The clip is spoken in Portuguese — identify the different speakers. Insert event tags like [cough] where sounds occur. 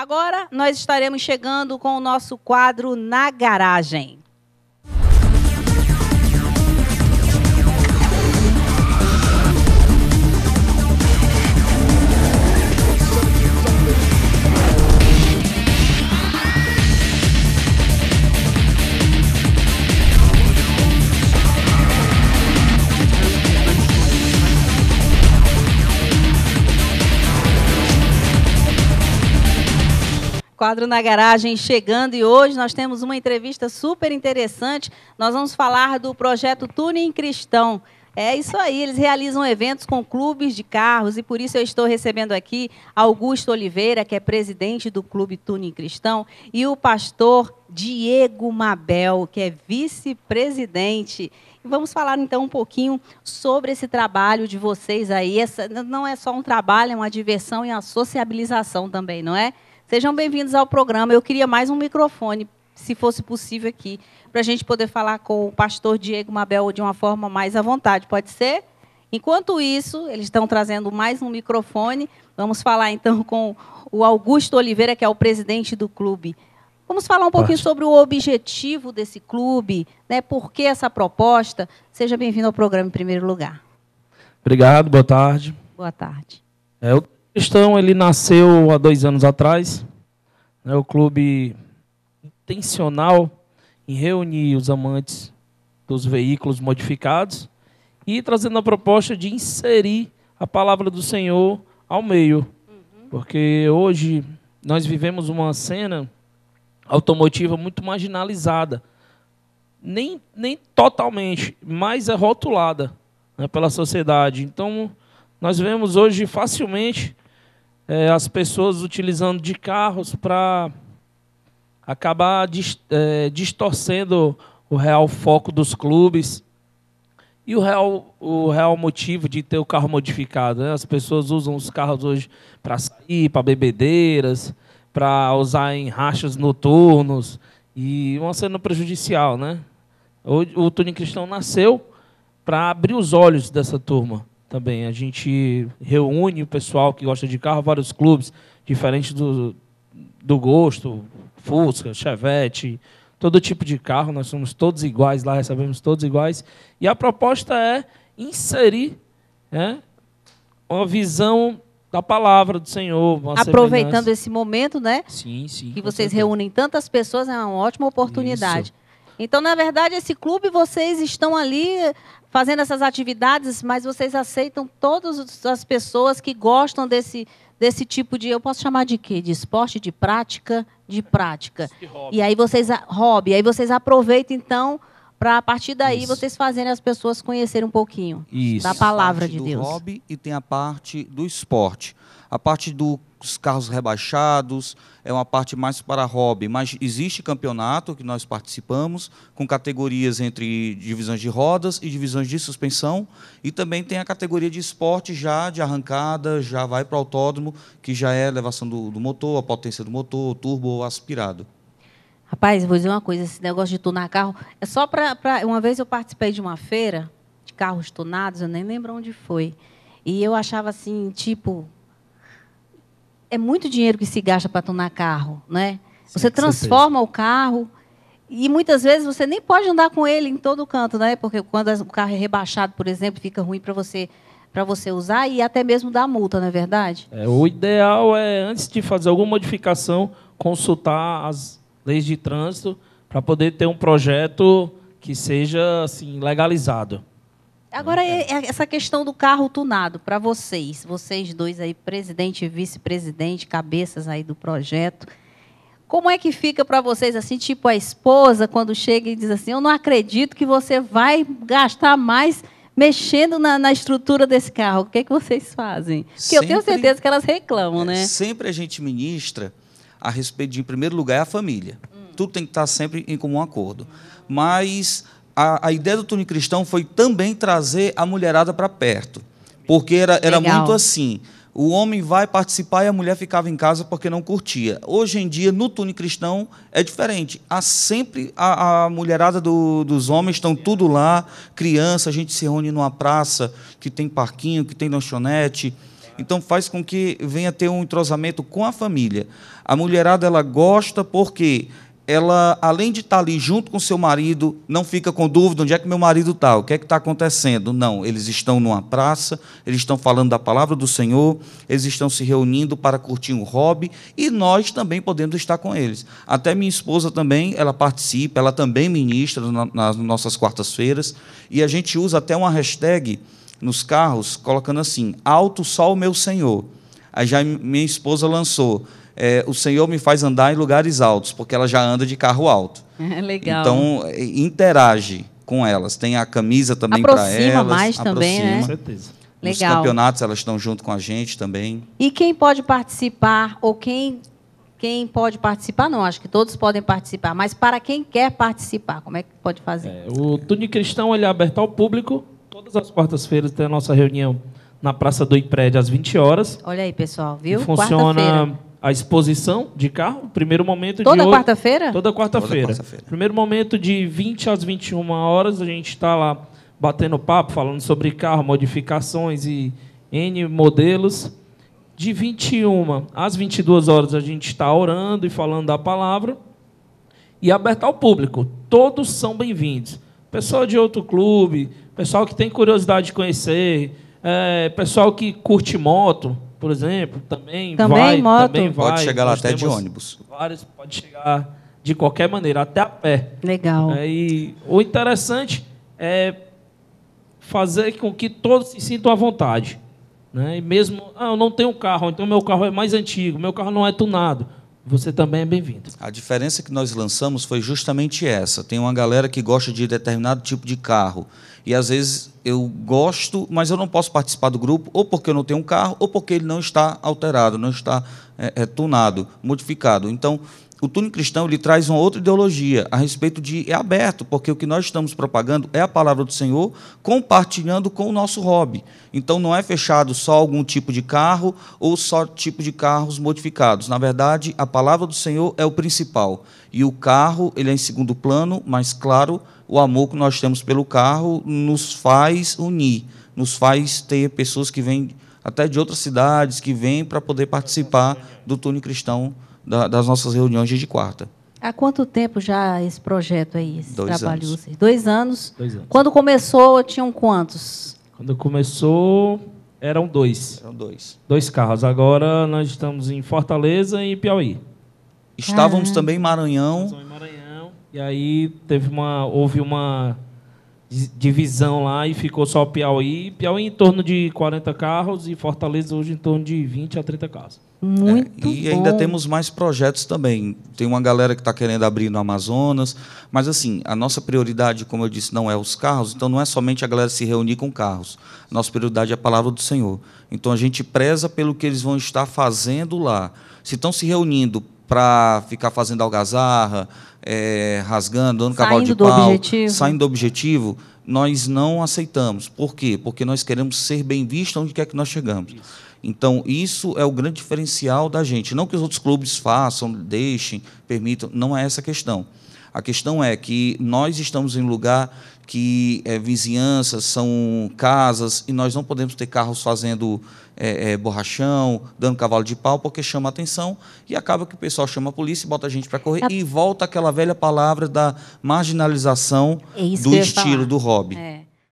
Speaker 1: Agora nós estaremos chegando com o nosso quadro Na Garagem. Quadro na Garagem chegando e hoje nós temos uma entrevista super interessante. Nós vamos falar do projeto Tuning Cristão. É isso aí, eles realizam eventos com clubes de carros e por isso eu estou recebendo aqui Augusto Oliveira, que é presidente do Clube Tuning Cristão, e o pastor Diego Mabel, que é vice-presidente. Vamos falar então um pouquinho sobre esse trabalho de vocês aí. Essa não é só um trabalho, é uma diversão e uma sociabilização também, não é? Sejam bem-vindos ao programa. Eu queria mais um microfone, se fosse possível, aqui, para a gente poder falar com o pastor Diego Mabel de uma forma mais à vontade. Pode ser? Enquanto isso, eles estão trazendo mais um microfone. Vamos falar então [laughs] com o Augusto Oliveira, que é o presidente do clube. Vamos falar um pouquinho sobre o objetivo desse clube, né? por que essa proposta. Seja bem-vindo ao programa em primeiro lugar.
Speaker 2: Obrigado, boa tarde.
Speaker 1: Boa tarde.
Speaker 2: É, eu Cristão ele nasceu há dois anos atrás. Né, o clube intencional em reunir os amantes dos veículos modificados e trazendo a proposta de inserir a palavra do Senhor ao meio. Uhum. Porque hoje nós vivemos uma cena automotiva muito marginalizada. Nem, nem totalmente, mas é rotulada né, pela sociedade. Então, nós vemos hoje facilmente é, as pessoas utilizando de carros para acabar é, distorcendo o real foco dos clubes e o real, o real motivo de ter o carro modificado. Né? As pessoas usam os carros hoje para sair, para bebedeiras, para usar em rachas noturnos e uma cena prejudicial. Né? O, o Tuning Cristão nasceu para abrir os olhos dessa turma também. A gente reúne o pessoal que gosta de carro, vários clubes, diferente do, do gosto, Fusca, Chevette, todo tipo de carro, nós somos todos iguais lá, recebemos todos iguais. E a proposta é inserir né, uma visão da palavra do Senhor. Aproveitando semelhança.
Speaker 1: esse momento, né? Sim, sim. Que vocês certeza. reúnem tantas pessoas, é uma ótima oportunidade. Então, na verdade, esse clube, vocês estão ali fazendo essas atividades, mas vocês aceitam todas as pessoas que gostam desse, desse tipo de. Eu posso chamar de quê? De esporte, de prática? De prática. E aí vocês. Hobby. Aí vocês aproveitam, então, para a partir daí Isso. vocês fazerem as pessoas conhecerem um pouquinho Isso. da palavra de Deus. Tem a parte do hobby
Speaker 3: e tem a parte do esporte. A parte do os carros rebaixados, é uma parte mais para hobby, mas existe campeonato que nós participamos, com categorias entre divisões de rodas e divisões de suspensão, e também tem a categoria de esporte já de arrancada, já vai para o autódromo, que já é a elevação do, do motor, a potência do motor, turbo ou aspirado.
Speaker 1: Rapaz, vou dizer uma coisa, esse negócio de tunar carro, é só para... Uma vez eu participei de uma feira de carros tunados, eu nem lembro onde foi, e eu achava assim, tipo, é muito dinheiro que se gasta para tunar carro, né? Sim, você transforma o carro e muitas vezes você nem pode andar com ele em todo canto, né? Porque quando o carro é rebaixado, por exemplo, fica ruim para você para você usar e até mesmo dar multa, não é verdade?
Speaker 2: É, o ideal é antes de fazer alguma modificação consultar as leis de trânsito para poder ter um projeto que seja assim legalizado.
Speaker 1: Agora, é, é essa questão do carro tunado, para vocês, vocês dois aí, presidente e vice-presidente, cabeças aí do projeto, como é que fica para vocês, assim, tipo a esposa, quando chega e diz assim, eu não acredito que você vai gastar mais mexendo na, na estrutura desse carro. O que, é que vocês fazem? Porque sempre, eu tenho certeza que elas reclamam, é, né?
Speaker 3: Sempre a gente ministra a respeito de, em primeiro lugar, a família. Hum. Tudo tem que estar sempre em comum acordo. Mas a, a ideia do túnel cristão foi também trazer a mulherada para perto. Porque era, era muito assim. O homem vai participar e a mulher ficava em casa porque não curtia. Hoje em dia, no túnel cristão, é diferente. Há sempre a, a mulherada do, dos homens, estão tudo lá, criança, a gente se reúne numa praça que tem parquinho, que tem lanchonete. Então faz com que venha ter um entrosamento com a família. A mulherada ela gosta porque ela, além de estar ali junto com seu marido, não fica com dúvida onde é que meu marido está, o que é que está acontecendo. Não, eles estão numa praça, eles estão falando da palavra do Senhor, eles estão se reunindo para curtir um hobby e nós também podemos estar com eles. Até minha esposa também, ela participa, ela também ministra nas nossas quartas-feiras e a gente usa até uma hashtag nos carros colocando assim: Alto só o Meu Senhor. Aí já minha esposa lançou é, o Senhor me faz andar em lugares altos, porque ela já anda de carro alto.
Speaker 2: [laughs] É legal. Então,
Speaker 3: é, interage com elas. Tem a camisa também para elas. Aproxima mais também, né? Com certeza.
Speaker 1: Nos legal. campeonatos
Speaker 3: elas estão junto com a gente também.
Speaker 1: E quem pode participar ou quem quem pode participar, não, acho que todos podem participar, mas para quem quer participar, como é que pode fazer? É,
Speaker 2: o Tune Cristão ele é aberto ao público, todas as quartas-feiras tem a nossa reunião na Praça do Imprédio às 20 horas. Olha aí, pessoal, viu? funciona a exposição de carro, primeiro momento toda de quarta-feira? Toda quarta-feira. Quarta primeiro momento de 20 às 21 horas, a gente está lá batendo papo, falando sobre carro, modificações e N modelos. De 21 às 22 horas, a gente está orando e falando da palavra. E aberto ao público. Todos são bem-vindos. Pessoal de outro clube, pessoal que tem curiosidade de conhecer, é, pessoal que curte moto, por exemplo, também, também vai. Moto. Também vai. Pode chegar lá até de ônibus. Vários, pode chegar de qualquer maneira, até a pé. Legal. É, e o interessante é fazer com que todos se sintam à vontade. Né? E mesmo, ah, eu não tenho carro, então meu carro é mais antigo, meu carro não é tunado. Você também é bem-vindo.
Speaker 3: A diferença que nós lançamos foi justamente essa. Tem uma galera que gosta de determinado tipo de carro. E às vezes eu gosto, mas eu não posso participar do grupo, ou porque eu não tenho um carro, ou porque ele não está alterado, não está é, é, tunado, modificado. Então, o túnel cristão ele traz uma outra ideologia a respeito de é aberto, porque o que nós estamos propagando é a palavra do Senhor, compartilhando com o nosso hobby. Então não é fechado só algum tipo de carro ou só tipo de carros modificados. Na verdade, a palavra do Senhor é o principal e o carro ele é em segundo plano, mas claro, o amor que nós temos pelo carro nos faz unir, nos faz ter pessoas que vêm até de outras cidades que vêm para poder participar do túnel cristão da, das nossas reuniões de quarta.
Speaker 1: Há quanto tempo já esse projeto aí, esse Dois trabalho? Anos. Dois anos. Dois anos. Quando começou, tinham quantos?
Speaker 3: Quando começou,
Speaker 2: eram dois. Eram dois. Dois carros. Agora nós estamos em Fortaleza e Piauí. Estávamos ah. também em Maranhão. Em Maranhão. E aí teve uma, houve uma divisão lá e ficou só Piauí. Piauí em torno de 40 carros e Fortaleza hoje em torno de 20 a 30 carros. Muito
Speaker 3: é, e bom. ainda temos mais projetos também. Tem uma galera que está querendo abrir no Amazonas, mas assim, a nossa prioridade, como eu disse, não é os carros, então não é somente a galera se reunir com carros. Nossa prioridade é a palavra do Senhor. Então a gente preza pelo que eles vão estar fazendo lá. Se estão se reunindo para ficar fazendo algazarra, é, rasgando, dando cavalo de pau, objetivo. saindo do objetivo, nós não aceitamos. Por quê? Porque nós queremos ser bem vistos onde quer que nós chegamos. Isso. Então, isso é o grande diferencial da gente. Não que os outros clubes façam, deixem, permitam, não é essa a questão. A questão é que nós estamos em um lugar que é vizinhanças, são casas, e nós não podemos ter carros fazendo é, é, borrachão, dando cavalo de pau, porque chama atenção e acaba que o pessoal chama a polícia, bota a gente para correr tá. e volta aquela velha palavra da marginalização é do estilo falar. do hobby.
Speaker 1: É.